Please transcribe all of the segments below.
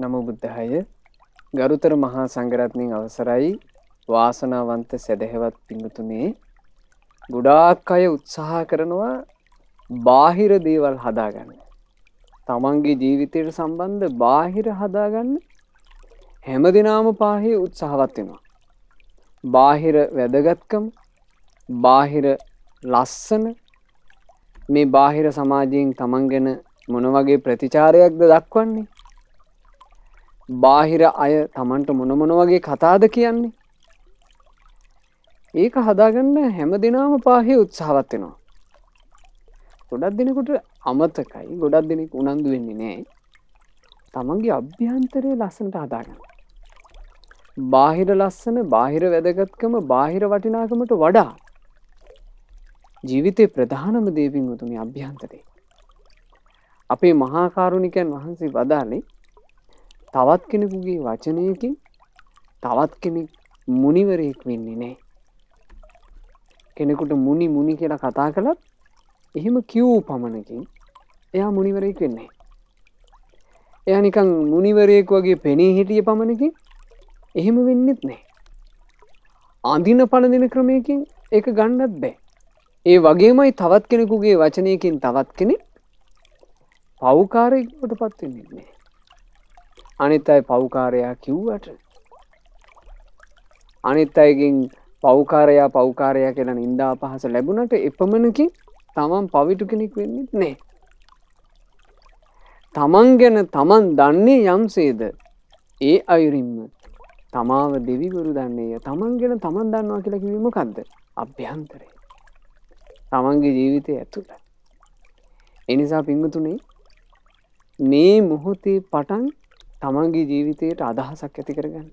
නමු බුද්ධහය ගරුතර මහා සංගරත්නින් අවසරයි වාසනාවන්ත සැදැහැවත් පිඳතුනේ ගොඩාක් අය උත්සාහ කරනවා බාහිර දේවල් හදාගන්න. තමන්ගේ ජීවිතයට සම්බන්ධ බාහිර හදාගන්න හැම දෙනාම පාහි උත්සාහවත්වෙනවා. බාහිර වැදගත්කම් බාහිර ලස්සන මේ බාහිර සමාජයෙන් තමන් ගැන මොන වගේ ප්‍රතිචාරයක්ද දක්වන්නේ බාහිර අය තමන්ට මොනමොන වගේ කතාද කියන්නේ. ඒක හදාගන්න හැම දෙනාම පාහි උත්සාහවත් වෙනවා. ගොඩක් දෙනෙකුට අමතකයි ගොඩක් දෙනෙක් උනන්දු වෙන්නේ නෑ. තමන්ගේ අභ්‍යන්තරය ලස්සනට හදාගන්න. බාහිර ලස්සන බාහිර වැදගත්කම බාහිර වටිනාකමට වඩා ජීවිතය ප්‍රධානම දේවින් උතුමි අභ්‍යන්තරේ. අපේ මහාකාරුණිකයන් වහන්සේ වදාලේ තවත් කෙනෙකුගේ වචනයකින් තවත් කෙනෙක් මුනිවරයෙක් වෙන්නේ නෑ. කෙනෙකුට මුනි මුනි කියලා කතා කළත් එහෙම කිව් පමණකින් එයා මුනිවරයෙක් වෙන්නේ. එයා නිකං මුනිවරයෙක් වගේ පෙනී හිටිය පමණකින් එහෙම වෙන්නෙත් නෑ. අඳින පලදින ක්‍රමයකින් ඒක ගණ්ඩත් බෑ. ඒ වගේමයි තවත් කෙනෙකුගේ වචනයකින් තවත් කෙනෙක් පවුකාරයකට පත්වෙන්නෙත් නෑ. අනිත් අය පව්කාරයා කිව්වට අනිත් අයකින් පෞකාරයා පෞකාරයා කියලා නින්දා පහස ලැබුණට එපමණකින් තමන් පවිටු කෙනෙක් වෙන්නෙත් නෑ. තමන් ගැන තමන් දන්නේ යම්සේද ඒ අයුරින්ම තමාව දෙවිගුරු දන්නේය තමන් ගැන තමන් දන්නවා කියලා කිවීම කක්ද අභ්‍යන්තරය තමන්ගේ ජීවිතය ඇතුළ. එනිසා පිංගතුනේ මේ මොහොතේ පටන් තමන්ගේ ජීවිතයට අදහසක් ඇති කරගන්න.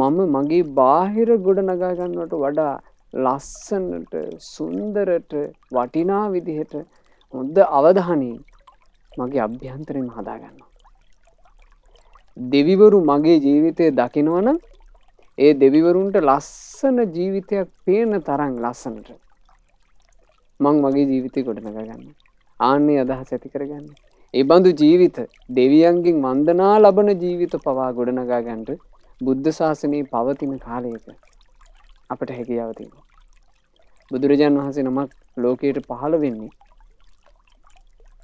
මම මගේ බාහිර ගොඩ නගාගන්නවට වඩා ලස්සනට සුන්දරට වටිනා විදිහට හොඳ අවධානයෙන් මගේ අභ්‍යන්තරයෙන් හදාගන්න. දෙවිවරු මගේ ජීවිතය දකිනවන ඒ දෙවිවරුන්ට ලස්සන ජීවිතයක් පේන තරං ලස්සනට මං මගේ ජීවිතය ගොඩනගගන්න ආන්නේ අදහස ඇති කරගන්න එබඳු ජීවිත දෙවියන්ගෙන් වන්දනා ලබන ජීවිත පවා ගොඩනගා ගන්නට බුද්ධ ශාසනයේ පවතින කාලයක අපට හැකියාව තියෙනවා. බුදුරජාන් වහන්සේ නමක් ලෝකයට පහළ වෙන්නේ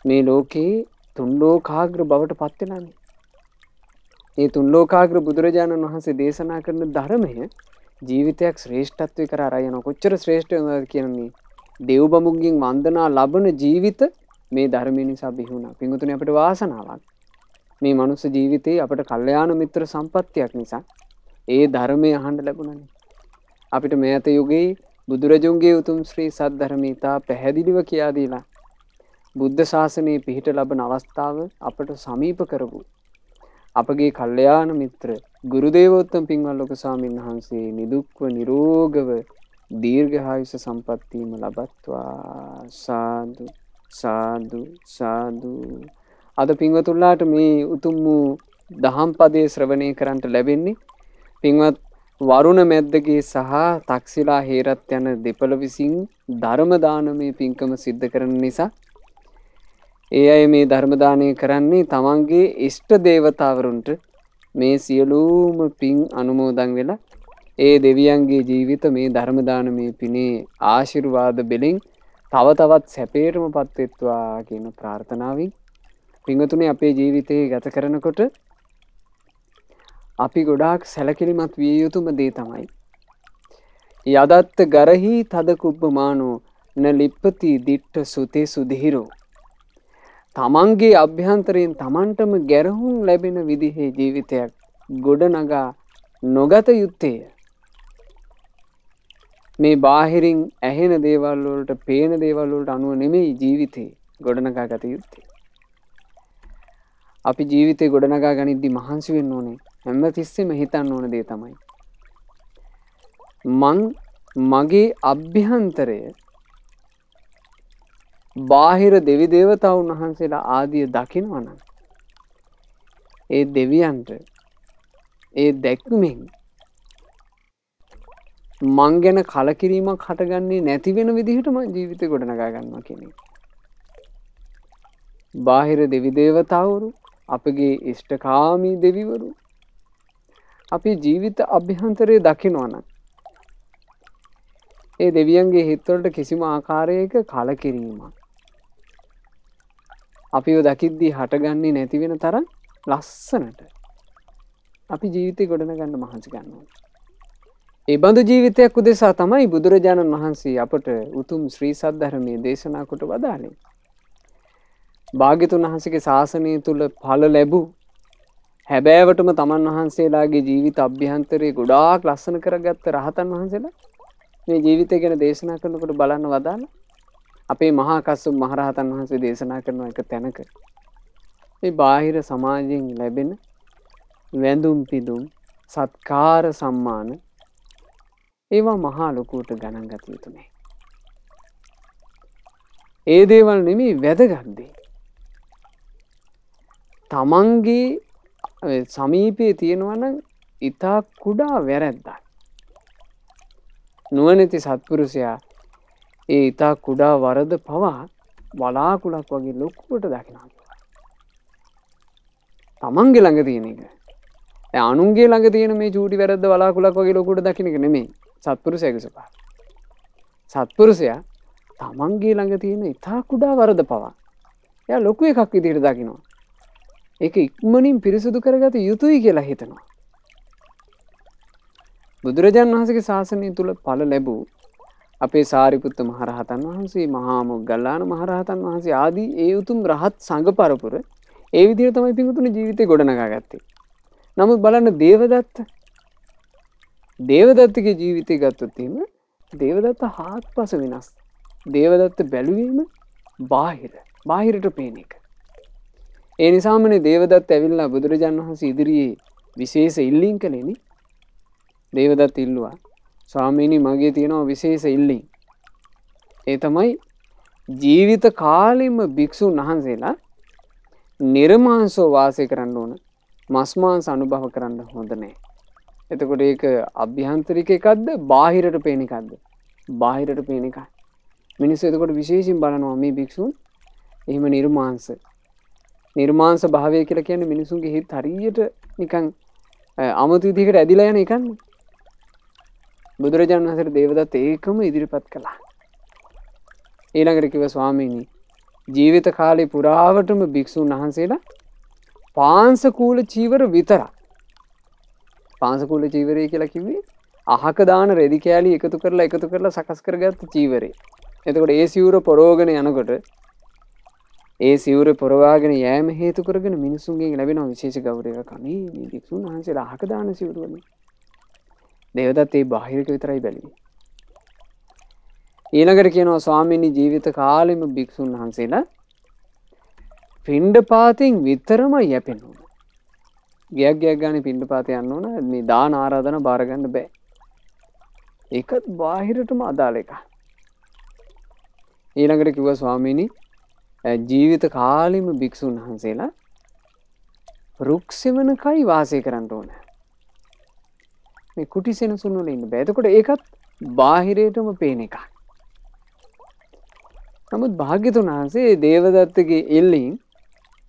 මේ ලෝකේ තුන් ලෝකාග්‍ර බවට පත් වෙනානේ. ඒ තුන් ලෝකාග්‍ර බුදුරජාණන් වහන්සේ දේශනා කරන ධර්මය ජීවිතයක් ශ්‍රේෂ්ඨත්වය කර අරයන කොච්චර ශ්‍රේෂ්ඨ වෙනවද කියන්නේ දේව්බමුන්ගෙන් වන්දනා ලබන ජීවිත මේ ධර්මය නිසා බිහුණා පිංගුතුන අපට වාසනාවක් මේ මනුස්ස ජීවිතයේ අපට කල්යාණ මිත්‍ර සම්පත්තියක් නිසා ඒ ධර්මය අහන්ඩ ලැබුණනේ. අපිට මෑත යුගයේ බුදුරජුන්ගේ උතුම් ශ්‍රී සද්ධරමීතා පැහැදිලිව කියාදීලා. බුද්ධ ශාසනයේ පිහිට ලබන අවස්ථාව අපට සමීප කරපු. අපගේ කල්්‍යයාන මිත්‍ර ගුරුදේවෝත්තම් පින්වල්ලොක සාමීන් වහන්සේ නිදුක්ව නිරෝගව දීර්ඝහායුෂ සම්පත්තිීම ලබත්වා සාදුු. සාදු සාදූ අද පින්වතුල්ලාට මේ උතුම් වූ දහම්පදය ශ්‍රවණය කරන්නට ලැබෙන්නේ පින්වත් වරුණ මැද්දගේ සහ තක්සිලා හේරත් යන දෙපළ විසින් ධර්මදානමය පින්කම සිද්ධ කරන නිසා ඒ අය මේ ධර්මදානය කරන්නේ තමන්ගේ ඉෂ්ට දේවතාවරුන්ට මේ සියලූම පින් අනුමෝදන් වෙලා ඒ දෙවියන්ගේ ජීවිත මේ ධර්මදානමය පිනේ ආශිර්වාද බෙලින් තව තවත් සැපේටම පත්වෙත්වා කියන ප්‍රාර්ථනාවෙන් පිංහතුනේ අපේ ජීවිතය ගත කරනකොට අපි ගොඩාක් සැලකිලිමත් විය යුතුම දේ තමයි. යදත්ත ගරහි තදකුබ්බමානෝ න ලිප්පති දිට්ට සුතේ සුදිහිරෝ. තමන්ගේ අභ්‍යන්තරයෙන් තමන්ටම ගැරහුම් ලැබෙන විදිහේ ජීවිතයක් ගොඩනගා නොගත යුත්තේය. මේ බාහිරින් ඇහෙන දේවල් වලට පේන දේවල් වලට අනුව නෙමෙයි ජීවිතේ ගොඩනගා ගත යුත්තේ. අපි ජීවිතේ ගොඩනගා ගනිද්දි මහන්සි වෙන්න ඕනේ. හැමතිස්සෙම හිතන්න ඕන දේ තමයි. මං මගේ අභ්‍යන්තරය බාහිර දෙවි දේවතාවුන් වහන්සේලා ආදිය දකිනවනම් ඒ දෙවියන්ට ඒ දැක්මෙන් මං ගැන කලකිරීමක් හටගන්නේ නැති වෙන විදිහට ම ජීවිත ගොඩනගා ගන්නවා කෙනෙ. බාහිර දෙවිදේවතවුරු අපගේ ඉෂ්ටකාමී දෙවිවරු අපි ජීවිත අභ්‍යහන්තරය දකිනවන ඒ දෙවියන්ගේ හිත්වලට කිසිම ආකාරයක කලකිරීමක් අපිව දකිද්දී හටගන්නේ නැතිවෙන තරම් ලස්සනට අපි ජීවිතය ගොඩන ගන්න මහන්සි ගන්නවා එබඳු ජීවිතයක් උදෙසා තමයි බුදුරජාණන් වහන්සේ අපට උතුම් ශ්‍රී සද්ධරමය දේශනාකොට වදාලේ. භාගිතුන් වහන්සගේ ශාසනය තුළ පල ලැබූ හැබෑවටම තමන් වහන්සේලාගේ ජීවිත අභ්‍යන්තරයේ ගොඩාක් ලස්සන කරගත්ත රහතන් වහන්සේලා මේ ජීවිතය ගැන දේශනා කරනකොට බලන්න වදාලා අපේ මහා කස්සප් මහරහතන් වහන්සේ දේශනා කරන එක තැනක මේ බාහිර සමාජයෙන් ලැබෙන වැඳුම් පිදුම් සත්කාර සම්මාන ඒවා මහා ලොකුවට ගණන්ගත යුතුනේ. ඒ දේවල් නෙමේ වැදගත්දේ. තමන්ගේ සමීපය තියෙනවන ඉතා කුඩා වැරැද්දයි. නුවනැති සත්පුරුෂයා ඒ ඉතා කුඩා වරද පවා වලාකුලක් වගේ ලොක්කුවට දකිනා කියලා. තමන්ගේ ළඟ තියෙන එක. අනුන්ගේ ළඟ තියෙන මේ චූටි වැරද වලාකුලක් වගේ ලොකුට දකිනක නෙමේ සත්පුරුසයක ස්වභාව. සත්පුරුෂයා තමන්ගේ ළඟ තියෙන ඉතා කුඩා වරද පවා. එය ලොකු එකක් විදිහට දකිනවා. ඒක ඉක්මනින් පිරිසුදු කරගත යුතුයි කියලා හිතනවා. බුදුරජාන් වහන්සගේ ශාසනය තුළ පල ලැබූ අපේ සාරිපුත්ත මහරහතන් වහන්සේ මහාමොක් ගල්ලාන මහරහතන් වහන්සේ ආදී ඒ උතුම් රහත් සඟ පරපුර ඒ විදිර තමයි පිඟුතුන ජීවිතය ගොඩනගා ගත්තේ. නමුත් බලන්න දේවදත්ත දේවදත්තගේ ජීවිතය ගත්තොත්වීම දේවදත්ත හාත් පස වෙනස් දේවදත්ත බැලුවීම බාහිර බාහිරට පේන එක. ඒ නිසාමන දේවදත් ඇවිල්ලා බුදුරජාණන් වහන්ස ඉදිරියේ විශේෂ ඉල්ලිං කළෙන දේවදත් ඉල්ලවා ස්වාමීණි මගේ තියෙනවා විශේෂ ඉල්ලින්. ඒ තමයි ජීවිත කාලෙම භික්‍ෂූන් වහන්සේලා නිර්මාන්සෝ වාසය කරන්න ඕන මස්මාන්ස අනුභව කරන්න හොඳ නෑ. එතකොට ඒක අභ්‍යහන්තරික එකක්ද බාහිරට පේන එකක්ද බාහිරට පේන එකයි මිනිස්ස එතකොට විශේෂින් බලනවා මේ භික්‍ෂූන් එහෙම නිර්මාන්ස නිර්මාන්ස භාවය කියලා කියන මිනිසුන්ගේ හිත් හරියට නිකං අමතුවිදිකට ඇදිලා යන එකන්න බුදුරජාණන් වහසර දේවදත් ඒකම ඉදිරිපත් කළා ඊළඟට කිව ස්වාමීණී ජීවිත කාලේ පුරාවටම භික්‍ෂූන් වහන්සේලා පාන්සකූල චීවර විතරක් පාසකුල චීවරය කියලා කිවේ අහක දාන රෙදි කෑලි එකතු කරලා එකතු කරලා සකස් කරගත්ත චීවරේ එතකොට ඒ සිවුර පොරෝගෙන යනකොට ඒ සිවර පොරවාගෙන යෑම හේතුකරගෙන මිනිසුන්ගේ ලැබෙන විශේෂ ගෞරය කනේ භික්ෂූන් වහන්සේ හකදාන සිවරුවල දෙවදත් ඒ බාහිරක විතරයි බැලි. ඊනකට කියනවා ස්වාමිනි ජීවිත කාලෙම භික්‍ෂූන් වහන්සේලා පින්ඩ පාතින් විතරම යැපෙනවා. ගයක් ගයක් ගාන පින්ට පාති යන්න ඕන මේ දාන ආරාධන බාරගන්න බෑ ඒකත් බාහිරටම අදාළ එක ඊළඟට කිව්ව ස්වාමීණි ජීවිත කාලිම භික්‍ෂූන් වහන්සේලා රුක්ෂෙවනකයි වාසය කරන්න ඕන මේ කුටි සෙනසුන් වල ඉන්න බෑතකොට ඒකත් බාහිරයටම පේන එක නමුත් භාග්‍යතුන් වහන්සේ දේවදත්තගේ එල්ලින්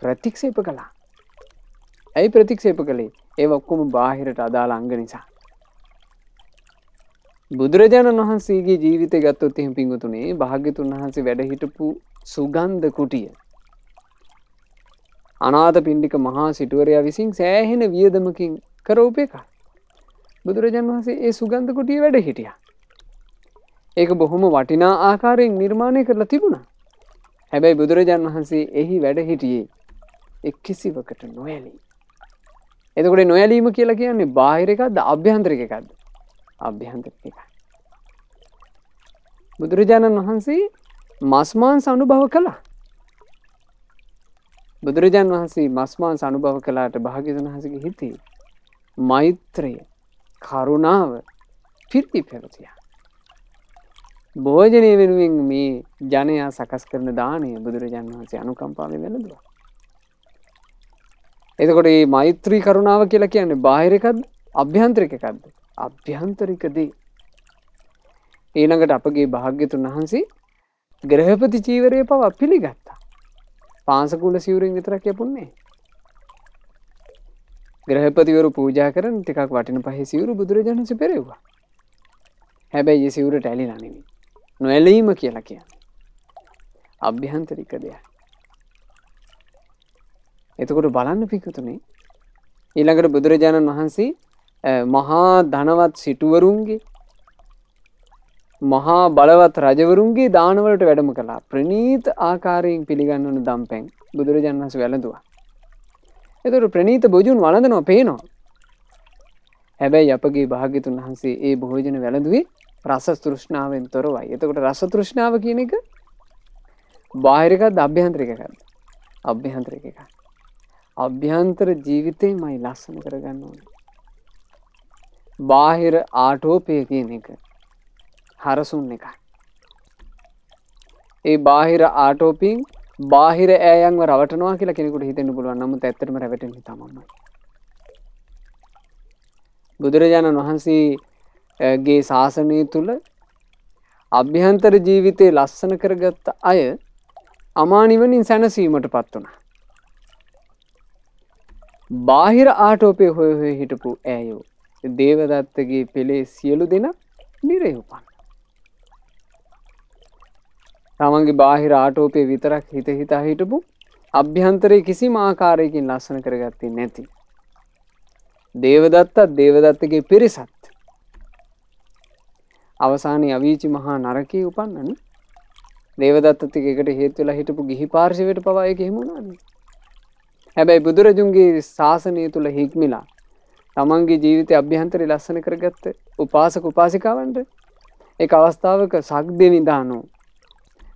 ප්‍රතික්ෂේප කළා ඇයි ප්‍රතික්ෂේප කළේ ඒ ඔක්කොම බාහිරට අදාළ අංග නිසා. බුදුරජාණන් වහන්සේගේ ජීවිත ගත්තොත් එහෙම පිංගුතුනේ භාග්‍යතුන් වහන්සේ වැඩහිටපු සුගන්ධ කුටිය. අනාථ පින්ඩික මහා සිටුවරයා විසින් සෑහෙන වියදමකින් කරවූප එකක්. බුදුරජාණන් වහන්සේ ඒ සුගන්ධ කුටිය වැඩ හිටියා. ඒක බොහොම වටිනා ආකාරයෙන් නිර්මාණය කරලා තිබුණා. හැබැයි බුදුරජාණන් වහන්සේ එහි වැඩ හිටියේ එක් කිසිවකට නොඇලී එතකොට නොයලීම කියලා කියන්නේ බාහිරකක්ද අභ්‍යන්ත්‍රිකකක්ද අභ්‍යන්ත්‍රික බුදුරජාණන් වහන්සේ මස්මාන් සනුභව කළා බුදුරජාන් වහන්සේ මස්මාන් සනුභව කලාට භාගිතන් හසගේ හිතේ මෛත්‍රය කරුණාව පිරිති පැවතිය. භෝජනය වෙනුවෙන් මේ ජනයා සකස් කරන දානය බුදුරජාන් වහන්සේ අනුකම්පාව වැළඳවා. එතකොට මේ මෛත්‍රී කරුණාව කියලා කියන්නේ බාහිරකද අභ්‍යන්තරිකකද අභ්‍යන්තරිකදී ඊළඟට අපගේ භාග්‍යතුන් වහන්සේ ග්‍රහපති චීවරය පව පිළිගත්තා පාසකුල සිවුරෙන් විතරක් යපුන්නේ ග්‍රහපතිවරු පූජා කරන ටිකක් වටින පහේ සිවුරු බුදුරජාණන්සේ පෙරෙව්වා හැබැයි ඒ සිවුරට ඇලිලා නෙවෙයි නොඇලීම කියලා කියන්නේ අභ්‍යන්තරික දෙයක් එතකොට බලන්න පිකතුනේ ඊළඟට බුදුරජාණන් වහන්සේ මහා ධනවත් සිටුවරුන්ගේ මහා බලවත් රජවරුන්ගේ දානවලට වැඩම කළා ප්‍රනීත ආකාරයෙන් පිළිගන්නවන දම්පැන් බුදුරජාණන් වහන්සේ වැළඳුවා. එතකොට ප්‍රනීත බොජුන් වළඳනවා පේනවා. හැබැයි අපගේ භාග්‍යතුන් වහන්සේ ඒ භෝජන වැළඳුවේ රස තෘෂ්ණාවෙන් තොරවයි. එතකොට රස තෘෂ්ණාව කියන එක බාහිරකත් අභ්‍යන්තරිකකත් අභ්‍යන්තරික එකක්. අභ්‍යන්තර ජීවිතේමයි ලස්සන කරගන්න ඕනේ. බාහිර ආටෝපය කියන එක හරසුන් එකක්. ඒ බාහිර ආටෝපින් බාහිර ඈයන්ව රවටනවා කියලා කෙනෙකුට හිතෙන්න පුළුවන්. නමුත් ඇත්තටම රැවටෙන්නේ තමන්මයි. බුදුරජාණන් වහන්සේගේ ශාසනය තුල අභ්‍යන්තර ජීවිතේ ලස්සන කරගත්ත අය අමා නිවනින් සැනසීමටපත් වුණා. බාහිර ආටෝපය හොය හොය හිටපු ඇයෝ දේවදත්තගේ පෙළේ සියලු දෙන නිරයුපන්. තමන්ගේ බාහිර ආටෝපය විතරක් හිත හිතා හිටපු අභ්‍යන්තරය කිසි මාකාරයකින් ලස්සන කරගත්තේ නැති. දේවදත්තත් දේවදත්තගේ පිරිසත්. අවසානය අවීචි මහා නරකී උපන්නන දේවදත්තතික එකට හේතුවෙලා හිටපු ගිහි පාර්ශවයට පවාය ගෙමුණන්නේ. හැබැයි බුදුරජුන්ගේ ශාසනය තුළ හික්මිලා තමන්ගේ ජීවිතය අභ්‍යහන්තරි ලස්සන කරගත්ත උපාසක උපාසිකාවන්ට ඒ අවස්ථාවක සක් දෙවිධානෝ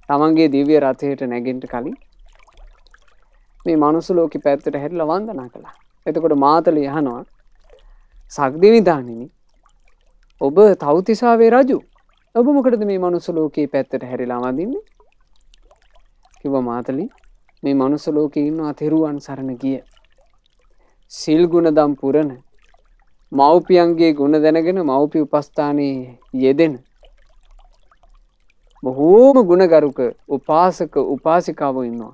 තමන්ගේ දිවිය රථයට නැගෙන්ට කලින් මේ මනුසුලෝක පැත්තට හැරල වන්දනා කළා එතකොට මාතල යහනවා සක්දිවිධානිනි ඔබ තෞතිසාවේ රජු ඔබ මොකටද මේ මනුසුලෝකයේ පැත්තට හැරිලා වදින්නේ කිව මාතලින් මේ මනුස ලෝකෙ ඉන්නවා තෙරුවන් සරණ ගිය. සිල් ගුණදම් පුරණ මව්පියන්ගේ ගුණ දැනගෙන මව්පිය උපස්ථානයේ යෙදෙන. බොහෝම ගුණගරුක උපාසක උපාසිකාව ඉන්නවා.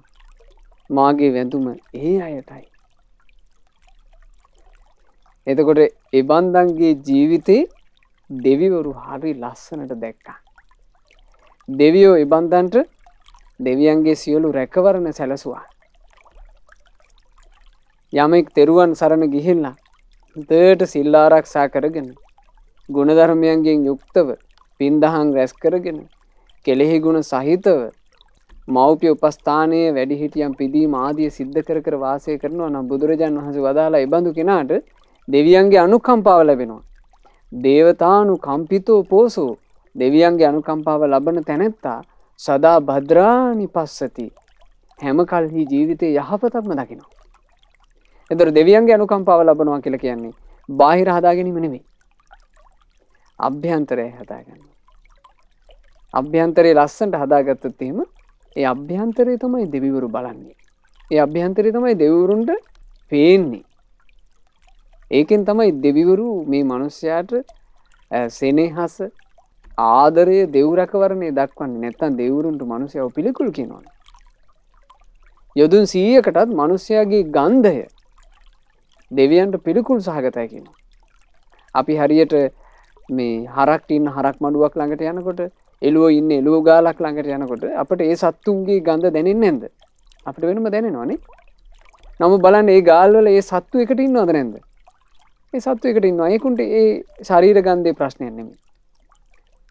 මාගේ වැඳුම ඒ අයටයි. එතකොට එබන්දන්ගේ ජීවිතේ දෙවිවරු හරි ලස්සනට දැක්කා. දෙවියෝ එබන්දන්ට දෙවියන්ගේ සියලු රැකවරණ සැලසුවා. යමෙක් තෙරුවන් සරණ ගිහිල්ලා දට සිල්ලාරක්ෂා කරගෙන ගුණධර්මයන්ගෙන් යුක්තව පින්දහන් රැස් කරගෙන කෙලෙහි ගුණ සහිතව මෞපිය උපස්ථානයේ වැඩිහිටියම් පිදී මාදිය සිද්ධ කර කර වාසය කරනවා නම් බුදුරජාන් වහස වදාලා එබඳු කෙනාට දෙවියන්ගේ අනුකම්පාව ලැබෙනවා. දේවතානු කම්පිතෝ පෝසෝ දෙවියන්ගේ අනුකම්පාව ලබන තැනැත්තා සදා භද්‍රානි පස්සති හැම කල්හි ජීවිතය යහපතක්ම දකිනවා. එතර දෙවියන්ගේ අනුකම්පාව ලබනවා කියල කියන්නේ බාහිර හදාගැනීම නෙවෙයි. අභ්‍යන්තරය හදාගන්න. අභ්‍යන්තරයේ ලස්සන්ට හදාගත්තත්තේම ඒ අභ්‍යන්තරය තමයි දෙවිවරු බලන්නේ. ඒ අභ්‍යන්තරය තමයි දෙවරුන්ට පේන්නේ. ඒකෙන් තමයි දෙවිවරු මේ මනුස්්‍යයාට සෙනේහස ආදරය දෙව්රැකවරණය දක්වන්න නැත්තන් දෙවරුන්ට මනුසයව පිළිකුල් කිනවා. යොදුන් සීයකටත් මනුස්සයාගේ ගන්ධය දෙවියන්ට පිළිකුල් සහගතයකින. අපි හරියට මේ හරක්ටඉන්න හරක් මඩුවක් ළඟට යනකොට එලුව ඉන්න එලුව ගාලක් ළඟට යනකොට අපට ඒ සත්තුන්ගේ ගඳ දැනෙන් නැද අපට වෙනම දැනෙනවානේ නම බලන් ඒ ගාල්වල ඒ සත්තු එකට ඉන්න අද නැද ඒ සත්තු එකට ඉන්න අයකුන්ට ඒ ශරීර ගන්ධය ප්‍රශ්නයන්නෙමේ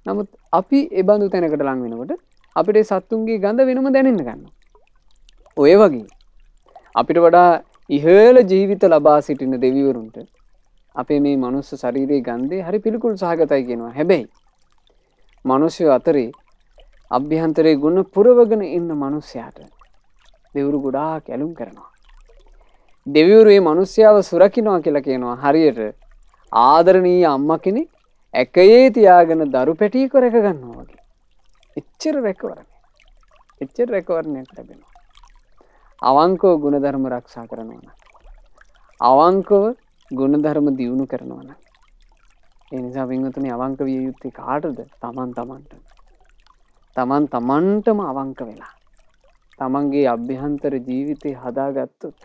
නමුත් අපි එබඳු තැනකට ලං වෙනකොට අපිට සත්තුන්ගේ ගඳ වෙනම දැනන්න ගන්න. ඔය වගේ. අපිට වඩා ඉහල ජීවිත ලබා සිටින දෙවිවරුන්ට අපේ මේ මනුස්ස ශරීරයේ ගන්දේ හරි පිළිකුල් සහගතයි කියෙනවා හැබැයි. මනුස්්‍යය අතරේ අභ්‍යහන්තරේ ගුණ පුරවගෙන ඉන්න මනුස්්‍යයාට දෙවරු ගොඩා කැලුම් කරනවා. දෙවිවරුේ මනුස්්‍යාව සුරකිනවා කියලා කියනවා හරියට ආදරණී අම්ම කෙනෙක් ඇකයේ තියාගෙන දරු පැටී කොරැක ගන්නවා වගේ. එච්චර රැකවරණය. එච්චර රැකවරණයක් ලැබෙනවා. අවංකෝ ගුණධර්ම රක්ෂා කරනවා නම්. අවංකව ගුණධර්ම දියුණු කරනවා නම්. ඒ නිසා වින්වතුනි අවංක විය යුත්තේ කාටද? Taman tamanට. Taman tamanටම අවංක වෙලා. Tamanගේ අභ්‍යන්තර ජීවිතේ හදාගත්තොත්.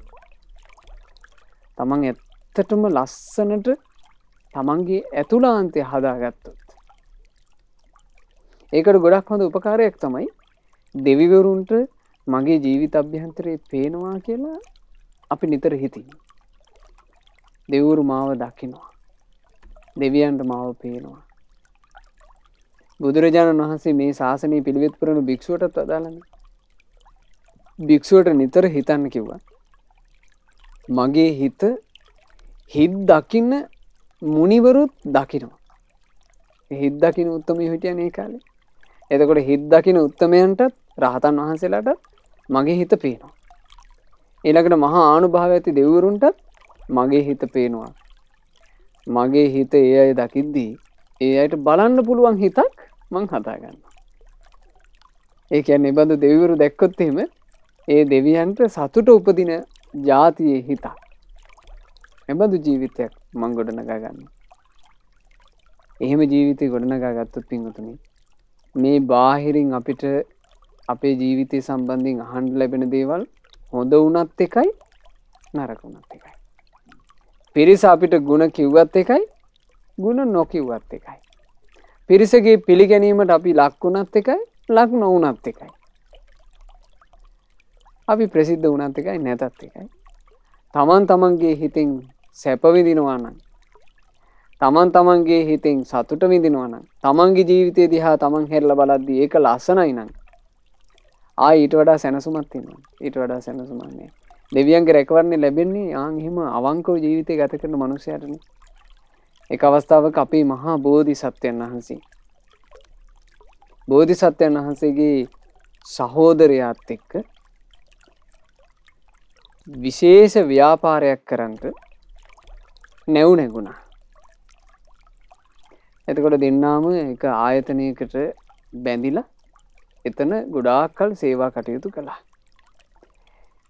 Taman ඇත්තටම ලස්සනට තමන්ගේ ඇතුලාන්තය හදාගත්තොත්. ඒකට ගොඩක් හොඳ උපකාරයක් තමයි දෙවිවරුන්ට මගේ ජීවිත අභ්‍යන්තරයේ පේනවා කියලා අපි නිතර හිතින්. දෙවුරු මාව දකිනවා. දෙවියන්ට මාව පේනවා. බුදුරජාණන් වහන්සේ මේ ශාසනය පිළිවෙත් පුරණු භික්ෂුවටත් අදාළන. භික්ෂුවට නිතර හිතන්න කිව්වා. මගේ හිත හිත් දකින්න මුනිවරුත් දකිනවා. හිත් දකින උත්තම හිටියන ඒ කාලේ. එතකොට හිත් දකින උත්තමයන්ටත් රහතන් වහන්සේලාට මගේ හිත පේනවා. එළකට මහා ආනුභාව ඇති දෙවරුන්ටත් මගේ හිත පේනවා. මගේ හිත ඒ අය දකිද්දී ඒ අයට බලන්න පුළුවන් හිතක් මං හදාගන්න. ඒකැන් එබඳු දෙවරු දැක්කොත්තෙම ඒ දෙවියන්ට සතුට උපදින ජාතියේ හිතක්. එබඳු ජීවිතයක් මං ගොඩනගා ගන්න එහෙම ජීවිතය ගොඩනගා ගත්තොත් පින්වතුනි මේ බාහිරින් අපිට අපේ ජීවිතය සම්බන්ධයෙන් අහන්ඩ ලැබෙන දේවල් හොඳ වුනත් එකයි නරකුණත් එකයි පිරිස අපිට ගුණ කිව්වත් එකයි ගුණ නොකිව්වත් එකයි පිරිසගේ පිළිගැනීමට අපි ලක්වුණත් එකයි ලක් නොවනත් එකයි අපි ප්‍රසිද්ධ වනත් එකයි නැතත් එකයි තමන් තමන්ගේ හිතෙන් සැපවිදිනවානම්. තමන් තමන්ගේ හිතෙන් සතුට විදිනවනම් තමන්ගේ ජීවිතය දිහා තමන් හෙරල බලද්දී ඒක ලස්සනයි නම්. ආ ඊට වඩා සැනසුමත් තිනවා ඊට වඩා සැනසුමන්නේ දෙවියන්ගේ රැකවරන්නේ ලැබෙන්නේ ආංහෙම අවංකෝ ජීවිතය ගත කරන මනුසයටන එක අවස්ථාවක අපේ මහා බෝධි සත්වයන් වහන්සේ. බෝධි සත්වයන් වහන්සේගේ සහෝදරයාත් එක්ක විශේෂ ව්‍යාපාරයක් කරන්ට නැව් නැගුණා එතකොට දෙන්නාම එක ආයතනයකට බැඳිලා එතන ගොඩාක්කල් සේවා කටයුතු කළා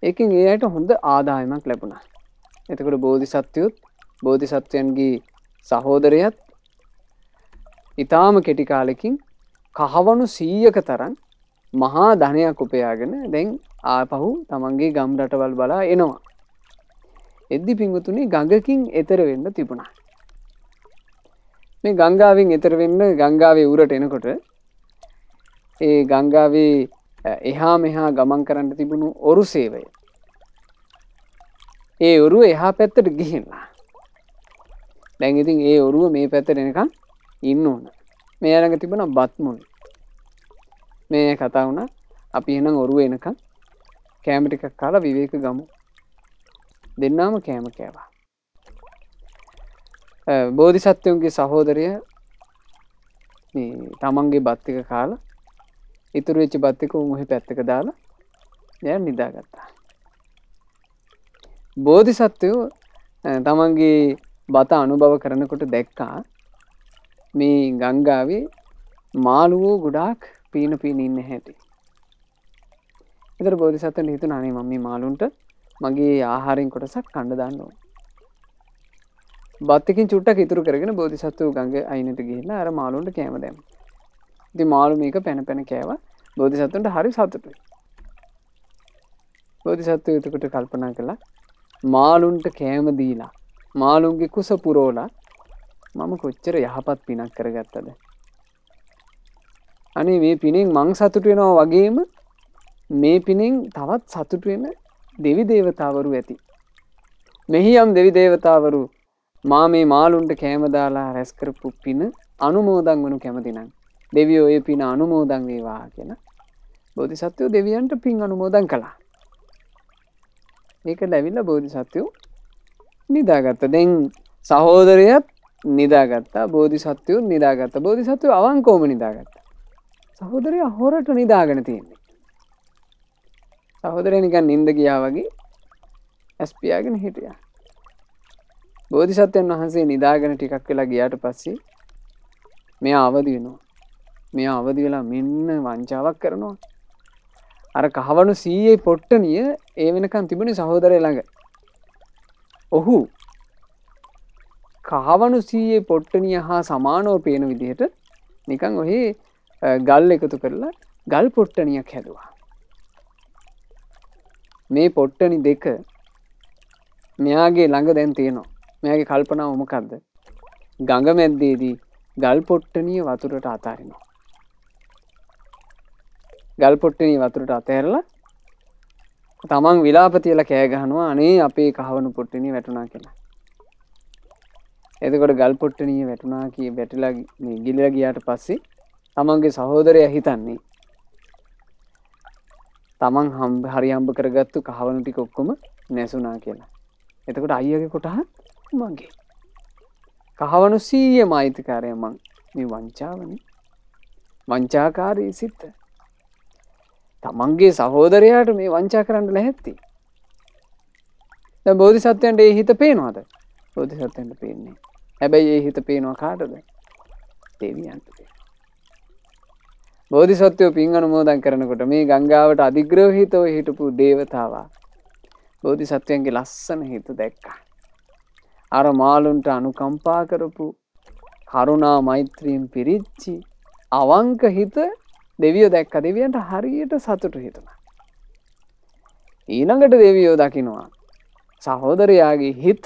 ඒකින් ඒ අයට හොඳ ආදායමක් ලැබුණා එතකොට බෝධි සත්‍යයුත් බෝධි සත්වයන්ගේ සහෝදරයත් ඉතාම කෙටි කාලෙකින් කහවනු සීයක තරන් මහා ධනයක් උපයාගෙන දැන් ආපහු තමන්ගේ ගම් රටවල් බලා එනවා. එද්දි පිංගුතුනේ ගඟකින් එතර වෙන්න තිබුණා. මේ ගංගාවෙන් එතර වෙන්න ගංගාවේ ඌරට එනකොට ඒ ගංගාවේ එහා මෙහා ගමන් කරන්න තිබුණු ඔරු සේවය. ඒ ඔරුව එහා පැත්තට ගිහිල්ලා. දැන් ඉතින් ඒ ඔරුව මේ පැත්තට එනකම් ඉන්න ඕන. මේ අරඟ තිබුණ බත්මුල්. මේ කතා වුණ අපි එනම් ඔරුව එනකම් කෑමටිකක් කාලා විවේක ගමු දෙන්නාම කෑම කෑවා. බෝධි සත්‍යයුන්ගේ සහෝදරය තමන්ගේ බත්තික කාල ඉතුරු වෙච්චි බත්තික මුහි පැත්තක දාලා ය නිදාගත්තා. බෝධි සත්වයෝ තමන්ගේ බත අනුභව කරනකොට දැක්කා මේ ගංගාවේ මාළුවෝ ගොඩාක් පීන පීන ඉන්න හැටි. එතර බෝධි සතන් හිතුන අනේ මම්ම මාලුන්ට මගේ ආහාරෙන් කොටසක් කණ්ඩ දන්නවා. බත්තිකින් චුට්ටක් ඉතුරු කරගෙන බෝධිසත්ව ගඟ අයිනට ගිහිල්ලා අර මාළුන්ට කෑම දැම්ම. ඉතින් මාළු මේක පැන පැන කෑවා බෝධිසත්වන්ට හරි සතුටුයි. බෝධිසත්ව එතකොට කල්පනා කළා මාළුන්ට කෑම දීලා මාළුන්ගේ කුස පුරෝලා මම කොච්චර යහපත් පිනක් කරගත්තද. අනේ මේ පිනෙන් මං සතුටු වෙනවා වගේම මේ පිනෙන් තවත් සතුටු වෙන දෙවි දේවතාවරු ඇති. මෙහි යම් දෙවි දේවතාවරු මා මේ මාලුන්ට කෑමදාලා රැස්කරපු පින අනුමෝදන් වනු කැමතිනම්. දෙවියෝ ඒ පින අනුමෝදන් වේවා කියෙන බෝධි සත්‍යයෝ දෙවියන්ට පින් අනුමෝදන් කළා. ඒක ලැවිල්ල බෝධි සත්‍යයෝ නිදාගත්ත දැන් සහෝදරයත් නිදාගත්තා බෝධි සත්‍යයෝ නිදාගත්ත බෝධි සත්‍යය අවංකෝම නිදාගත්ත. සහෝදරය හොරට නිදාගෙන තියන්නේ. සහෝදරය නිකන් නින්ද ගියා වගේ ඇස්පියාගෙන හිටිය බෝධිසත්වයන් වහන්සේ නිදාගෙන ටිකක් වෙලා ගියාට පස්සේ මෙයා අවදි වෙනවා මෙයා අවදි වෙලා මෙන්න වංචාවක් කරනවා අර කහවනු සීයේ පොට්ටනිය ඒ වෙනකන් තිබුණ සහෝදරය ළඟ ඔහු කහවනු සීයේ පොට්ටනිය හා සමානෝ පේන විදිහට නිකං ඔහේ ගල් එකතු කරලා ගල් පොට්ටනියක් හැදවා මේ පොට්ටනි දෙක මෙයාගේ ළඟ දැන් තියෙනවා මෙයාගේ කල්පනා ොමකක්ද ගඟ මැද්දේදී ගල් පොට්ටනිය වතුරට අතාරෙනවා ගල් පොට්ටනී වතුරට අතඇරලා තමන් විලාපතියල කෑගහනවා අනේ අපේ කහවනු පොට්ටනී වැටුනා කියලා එතකොට ගල් පොට්ටනී වැටුනා කිය වැටලා ගිල්ල ගියාට පස්සේ තමන්ගේ සහෝදරය හිතන්නේ තමන් හම්බ හරියම්බ කරගත්තු කහවනුටි කොක්කොම නැසුනා කියලා. එතකොට අයියගේ කොටහත් මගේ. කහවනු සීය මෛතිකාරය මං මේ වංචාවන වංචාකාරී සිත්ත. තමන්ගේ සහෝදරයාට මේ වංචා කරන්න ලැහැත්ති. බෝධි සත්‍යයන්ට ඒ හිත පේනවාද බෝධි සත්‍යයන්ට පේන්නේ හැබැයි ඒ හිත පේනවා කාටද දෙවියන්ට පේ. බෝධිසත්වයෝ පින් අනුමෝදන් කරනකොට මේ ගංගාවට අධිග්‍රෝහිතව හිටපු දේවතාවා බෝධිසත්වයන්ගේ ලස්සන හිත දැක්කා. අර මාළුන්ට අනුකම්පා කරපු කරුණා මෛත්‍රියෙන් පිරිච්චි අවංක හිත දෙවියෝ දැක්ක දෙවියන්ට හරියට සතුටු හිතුණා. ඊළඟට දෙවියෝ දකිනවා සහෝදරයාගේ හිත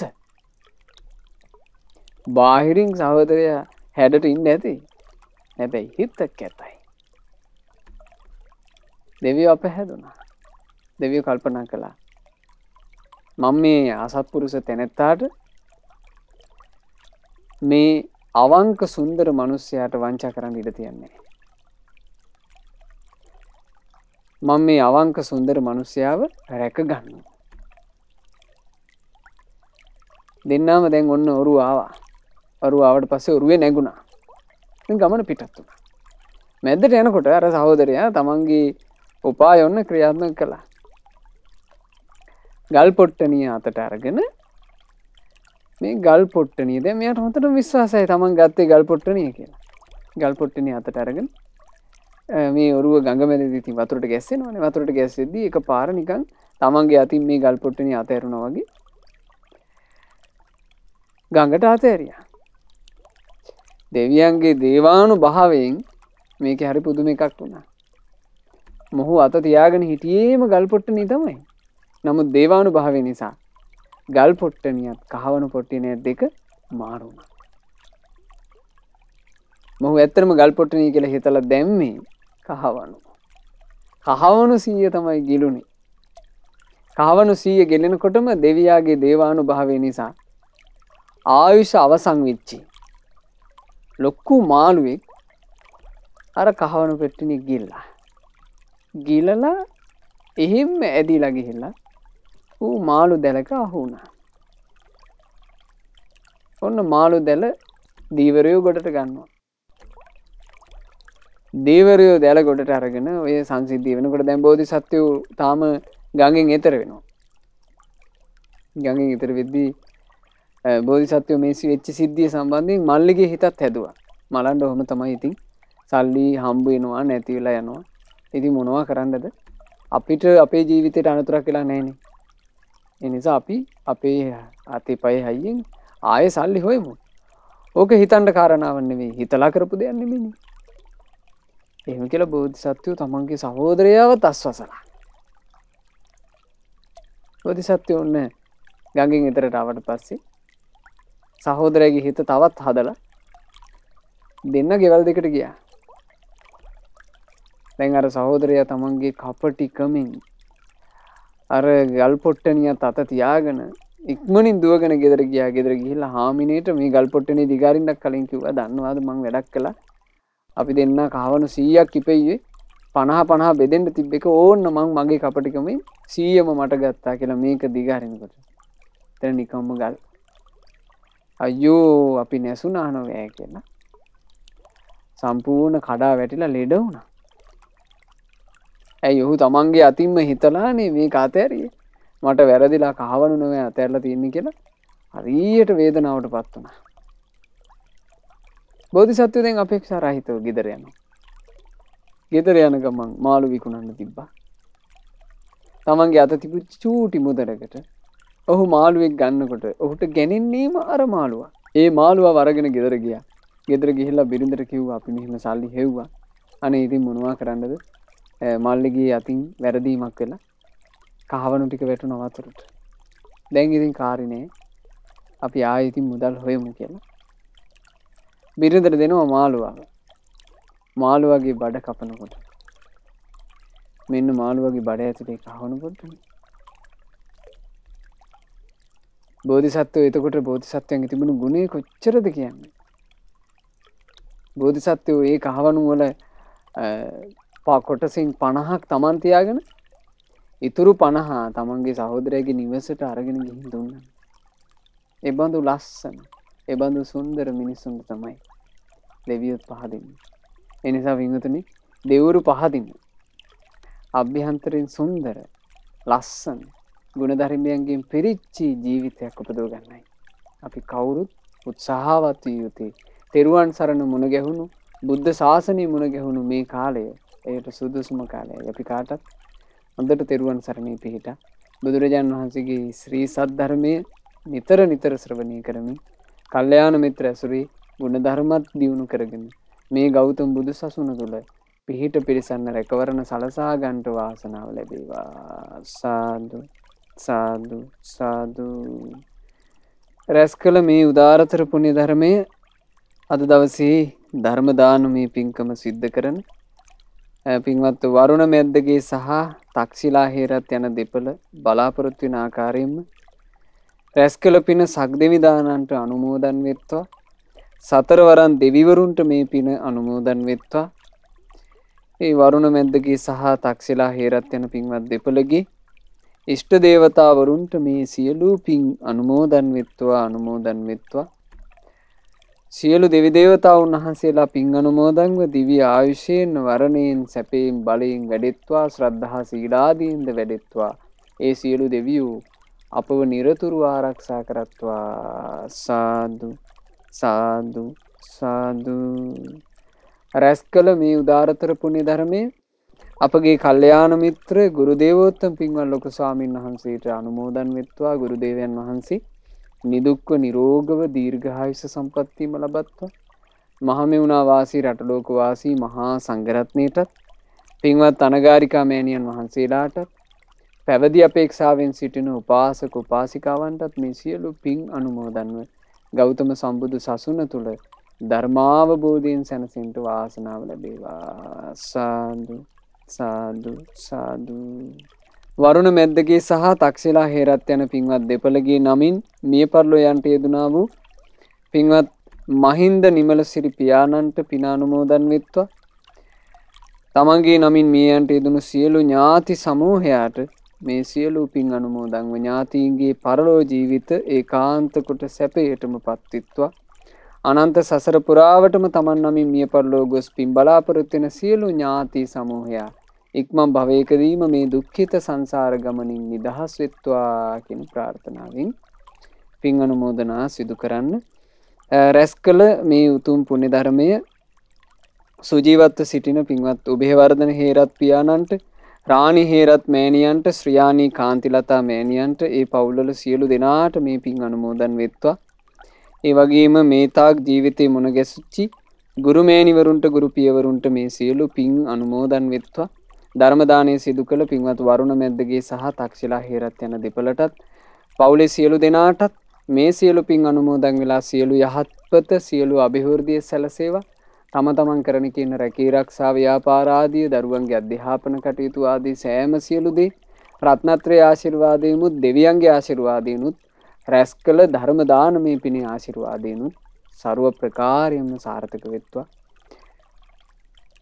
බාහිරින් සහෝදරයා හැඩට ඉන්න ඇති හැබැයි හිත කැතයි. දෙවියෝ අප හැදුනා. දෙවියෝ කල්පනා කළා. මම මේ අසත්පුරුෂ තැනැත්තාට මේ අවංක සුන්දර මිනිස්යාට වංචා කරන්න ඉඩ තියන්නේ මම මේ අවංක සුන්දර මිනිස්යාව රැක ගන්නවා. දෙන්නාම දැන් ඔන්න ඔරුව ආවා. ඔරුව ආවට පස්සේ ඔරුවේ නැගුණා. ගමන පිටත් වුණා. මැද්දට යනකොට අර සහෝදරයා තමන්ගේ උපාය ඔන්න ක්‍රියාත්මක කළා. ගල් පොට්ටනිය අතට අරගෙන මේ ගල් පොට්ටනිය දැ මෙයට හොතට විශ්වාසය තමන් ගත්තේ ගල් පොට්ටනිය කියලා ගල් පොට්ටනිය අතට අරගෙන මේ ඔරුව ගඟමැද ති වතුරට ගැස්සෙන වන වතුරට ගැස්සෙද එක පාර නිකන් තමන්ගේ අතින් මේ ගල් පොට්ටනිය අතැරුණ වගේ ගඟට අතෑරිය දෙවියන්ගේ දේවානු භාවයෙන් මේක හරි පුදුම එකක් වුණා මොහු අත තියාගෙන හිටියේම ගල්පොට්ටනී තමයි. නමුත් දේවානු භාව නිසා. ගල් පොට්ටනියත් කහවනු පොට්ටිනය දෙක මාරුණ. මොහු ඇත්තරම ගල්පොට්ටනී කියල හිතල දැම්මේ කහවනු. කහවනු සීය තමයි ගිලුණේ. කහවනු සීය ගෙලෙනකොටම දෙවයාගේ දේවානු භාවය නිසා. ආයුෂ අවසං වෙච්චි. ලොක්කු මාළුවෙක් අර කහවනු පෙට්ටිනි ගිල්ලා. ගිලලා එහෙම ඇදිලා ගිහිල්ලා ඌ මාළු දැලක අහු වුණා. ඔන්න මාළු දැල දීවරයෝ ගොඩට ගන්නවා. දේවරයෝ දැල ගොඩට අරගෙන ඔය සංසිද්ධිය වෙනකොට දැන් බෝධි සත්‍යයෝ තාම ගඟෙන් එතර වෙනවා. ගඟෙන් ඉතර වෙද්දී බෝධි සත්‍යය මේසි වෙච්ච සිද්ධිය සම්බන්ධයෙන් මල්ලිගේ හිතත් හැදවා මලන්ඩ හොම තමයි ඉතින් සල්ලි හම්බුවෙනවා නැතිවෙලා යනවා ඉති මොනවා කරන්නද අපිට අපේ ජීවිතයට අනතුරක් කියලා නෑනේ එනිසා අපි අපේ අතේ පය හයියෙන් ආය සල්ලි හොයමු ඕක හිතන්ට කාරණාවන්නේ හිතලා කරපු දෙයන්නෙමිනි එහෙම කියලා බෝධි සත්‍යයෝ තමන්ගේ සහෝදරයාවත් අස්වසලා බෝධි සත්‍යය ඔන්න ගඟින් ඉතරට අවට පස්සේ සහෝදරයගේ හිත තවත් හදලා දෙන්න ගෙවල් දෙකට ගියා දැන් අර සහෝදරයා තමන්ගේ කපටිකමින් අර ගල්පොට්ටනියත් අත තියාගෙන ඉක්මනින් දුවගෙන ගෙදර ගියා ගෙදර ගිහිල්ලා හාමිනේට මේ ගල්පොට්ටනේ දිගාරින්නක් කලින් කිව්වා දන්නවාද මං වැඩක් කළා අපි දෙන්න කහවණු 100ක් ඉපෙයියේ 50 50 බෙදෙන්න තිබ්බ එක ඕන්න මං මගේ කපටිකමෙන් 100ම මට ගත්තා කියලා මේක දිගාරිනකොට දැන් නිකම්ම ගල් අයියෝ අපි නැසුණා නෝ කියලා සම්පූර්ණ කඩා වැටිලා ලෙඩ වුණා ඇයි ඔහු තමන්ගේ අතින්ම හිතලානේ මේ කාතෑරිය මට වැරදිලා කාවනු නොව අතැරලා තියන්නේ කියලා හරියට වේදනාවට පත් වුණා. බෝධි සත්වයෙන් අපේක්ෂා රහිතව ගෙදර යනවා. ගෙදර යන ගමන් මාළු විකුණන්න තිබ්බා. තමන්ගේ අත තිබුච්ච චූටි මුදරකට ඔහු මාළුවෙක් ගන්නකොට ඔහුට ගැනෙන්නේම අර මාළුවා. ඒ මාළුවා වරගෙන ගෙදර ගියා. ගෙදර ගිහිල්ලා බිරිඳට කිව්වා අපි මෙහෙම සල්ලි හෙව්වා. අනේ ඉතින් මොනවා කරන්නද? මල්ලිගේ අතින් වැරදීමක් වෙලා කහවනු ටික වැටු නොවතුරට දැන් ඉතින් කාරිනේ අපි ආයඉතින් මුදල් හොයමු කියලා බිරිඳර දෙනවා මාළුවාව මාළුවගේ බඩ කපනකොට මෙන්න මාළුවගේ බඩ ඇතුටේ කහවනුකොට බෝධිසත්ව එතකොට බෝධිසත්වයන් තිබුණු ගුණේ කොච්චරද කියන්නේ බෝධිසත්වය ඒ කහවනු වල කොටසින් පණහක් තමන් තියාගෙන ඉතුරු පණහා තමන්ගේ සහෝදරයගේ නිවසට අරගෙන ගිහින් දුන්න. එබඳු ලස්සන එබඳු සුන්දර මිනිස්සුන්ට තමයි දෙවියොත් පහදින්න. එනිසා විංගතුනි දෙවුරු පහදින්න. අභ්‍යහන්තරින් සුන්දර ලස්සන් ගුණධර්මයන්ගෙන් පිරිච්චි ජීවිතයක් උපදව ගන්නයි. අපි කවුරුත් උත්සාහවත් යුතුයි. තෙරුවන් සරණ මුණ ගැහුණු බුද්ධ ශාසනය මුණ ගැහුණු මේ කාලය එයට සුදුසුම කාලය අපි කාටත් හොඳට තෙරුවන් සරණී පිහිට බුදුරජාණන් වහන්සේගේ ශ්‍රී සද්ධර්මය නිතර නිතර ශ්‍රවණය කරමින් කල්්‍යයාන මිත්‍ර ඇසුරේ ගුණ ධර්මත් දියුණු කරගෙන මේ ගෞතම් බුදු සසුන තුළ පිහිට පිරිසන්න රැකවරණ සලසා ගන්ට වාසනාව ලැබේවා සාදු සාදු සාදු රැස් කළ මේ උදාරතර පුුණි ධර්මය අද දවසේ ධර්මදානු මේ පින්කම සිද්ධ කරන පින්වත් වරුණ මෙද්දගේ සහ තක්ෂිලා හේරත් යන දෙපළ බලාපොරොත්තු වෙන ආකාරයෙන්ම රැස් කළ පින සක්දෙවි දානන්ට අනුමෝදන් වෙත්වා සතරවරන් දෙවිවරුන්ට මේ පින අනුමෝදන් වෙත්වා ඒ වරුණ මෙද්දගේ සහ තක්ෂිලා හේරත් යන පින්වත් දෙපළගේ ඉෂ්ට දේවතාවරුන්ට මේ සියලූ පින් අනුමෝදන් වෙත්වා අනුමෝදන් වෙත්වා සියලු දෙවිදේවතාවුන් වහන්සේලා පින් අනුමෝදන්ව දිවි ආයුෂයෙන් වරණයෙන් සැපයෙන් බලයෙන් වැඩෙත්වා ශ්‍රද්ධහා සීලාදීන්ද වැඩෙත්වා ඒ සියලු දෙවියූ අපව නිරතුරු ආරක්ෂා කරත්වා සාදු සාදු සාදු රැස් කළ මේ උදාරතර පුුණි ධර්මය අපගේ කල්්‍යයාන මිත්‍ර ගුරුදේවෝත්තම් පින්වල් ලොකු ස්වාමීන් වහන්සේට අනුමෝදන් වෙත්වා ගුරුදේවයන් වහන්සේ නිදුක්ව නිරෝගව දීර්ඝායුෂ සම්පත්තියම ලබත්වා මහමෙවුනා වාසී රටලෝක වාසී මහා සංඝරත්නයටත් පින්වත් අනගාരികා මෑණියන් වහන්සේලාටත් පැවිදි අපේක්ෂාවෙන් සිටින උපාසක උපාසිකාවන්ටත් මේ සියලු පින් අනුමෝදන්ව ගෞතම සම්බුදු සසුන තුල ධර්මාවබෝධයෙන් සැනසෙන්න වාසනාව ලැබේවා සාදු සාදු සාදු වරුණ මැද්දගේ සහ තක්ෂලා හේරත් යන පින්වත් දෙපළගේ නමින් මිය පරලෝ යන්ට යෙදුනා වූ පින්වත් මහින්ද නිමල සිරි පියාණන්ට පින අනුමෝදන් වෙත්වා තමන්ගේ නමින් මිය යන්ට යෙදුණු සියලු ඥාති සමූහයාට මේ සියලු පින් අනුමෝදන්ව ඥාතීන්ගේ පරලෝ ජීවිත ඒකාන්ත කොට සැපයටම පත්විත්වා අනන්ත සසර පුරාවටම තමන් නමින් මිය පරලෝ ගොස් පින් බලාපොරොත්තු වෙන සියලු ඥාති සමූහයා ඉක්මන් භවයකදීම මේ දුක්ඛිත සංසාර ගමනින් නිදහස් වෙත්වා කියන ප්‍රාර්ථනාවෙන් පින් අනුමෝදනා සිදු කරන්න රැස් කළ මේ උතුම් පුණ්‍ය ධර්මය සුජීවත්ව සිටින පින්වත් උබේවර්ධන හේරත් පියාණන්ට රාණි හේරත් මෑණියන්ට ශ්‍රියානී කාන්තිලතා මෑණියන්ට ඒ පවුල්වල සියලු දෙනාට මේ පින් අනුමෝදන් වෙත්වා. ඒ වගේම මේ තාක් ජීවිතේ මුණ ගැසුච්චි ගුරු මෑණිවරුන්ට ගුරු පියවරුන්ට මේ සියලු පින් අනුමෝදන් වෙත්වා. ධර්මදානය සිදු කළ පින්වත් වරුණ මැද්දගේ සහ තක්ෂිලා හේරත් යන දෙපළටත් පවුලේ සියලු දෙනාටත් මේ සියලු පින් අනුමෝදන් වෙලා සියලු යහත්පත සියලු අභිවෘද්ධිය සැලසේවා තම තමන් කරන කියන රැකී රක්ෂා ව්‍යාපාරාදී දරුවන්ගේ අධ්‍යාපන කටයුතු ආදී සෑම සියලු දේ රත්නත්‍රයේ ආශිර්වාදයමුත් දෙවියන්ගේ ආශිර්වාදයනුත් රැස් කළ ධර්ම දානමේ පිණි ආශිර්වාදයනුත් ਸਰව ප්‍රකාරයෙන්ම සාර්ථක වෙත්වා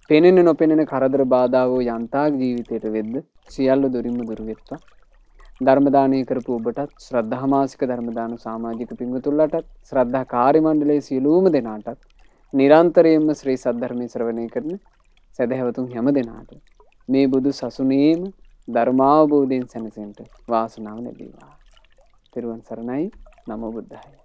පෙනෙන නොපෙනෙන කරදර බාධාවෝ යන්තාක් ජීවිතයට වෙද්ද සියල්ල දුරින්ම දුරවෙත්වා. ධර්මදානය කරපු ඔබටත් ශ්‍රද්ධහමාසික ධර්මදාන සාමාජික පිංගතුල්ලටත් ශ්‍රද්ධා කාරිමණ්ඩලේ සියලූම දෙනාටත් නිරන්තරයෙන්ම ශ්‍රී සද්ධර්මය ශ්‍රවණය කරන සැදැහැවතුන් හැම දෙනාට. මේ බුදු සසුනේම ධර්මාවබෝධයෙන් සැනසෙන්ට වාසනාව නැබීවා. තෙරුවන් සරණයි නම බුද්ධයි.